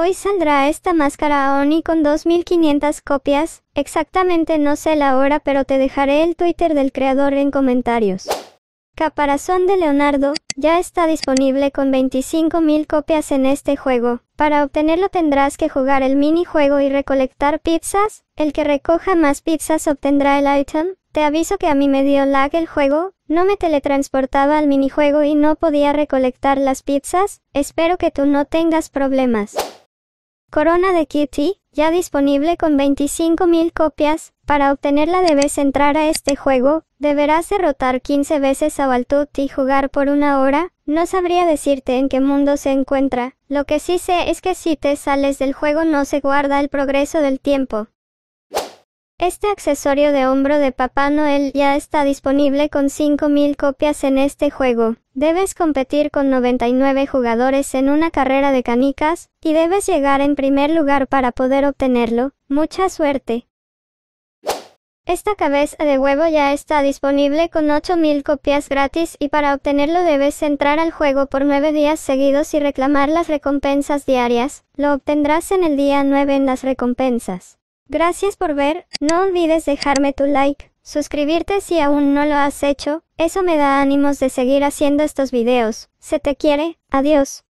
Hoy saldrá esta máscara Oni con 2500 copias, exactamente no sé la hora pero te dejaré el Twitter del creador en comentarios. Caparazón de Leonardo, ya está disponible con 25.000 copias en este juego. Para obtenerlo tendrás que jugar el minijuego y recolectar pizzas, el que recoja más pizzas obtendrá el item. Te aviso que a mí me dio lag el juego, no me teletransportaba al minijuego y no podía recolectar las pizzas, espero que tú no tengas problemas. Corona de Kitty, ya disponible con 25.000 copias, para obtenerla debes entrar a este juego, deberás derrotar 15 veces a Baltut y jugar por una hora, no sabría decirte en qué mundo se encuentra, lo que sí sé es que si te sales del juego no se guarda el progreso del tiempo. Este accesorio de hombro de Papá Noel ya está disponible con 5.000 copias en este juego. Debes competir con 99 jugadores en una carrera de canicas, y debes llegar en primer lugar para poder obtenerlo. Mucha suerte. Esta cabeza de huevo ya está disponible con 8.000 copias gratis y para obtenerlo debes entrar al juego por 9 días seguidos y reclamar las recompensas diarias. Lo obtendrás en el día 9 en las recompensas. Gracias por ver, no olvides dejarme tu like, suscribirte si aún no lo has hecho, eso me da ánimos de seguir haciendo estos videos. Se te quiere, adiós.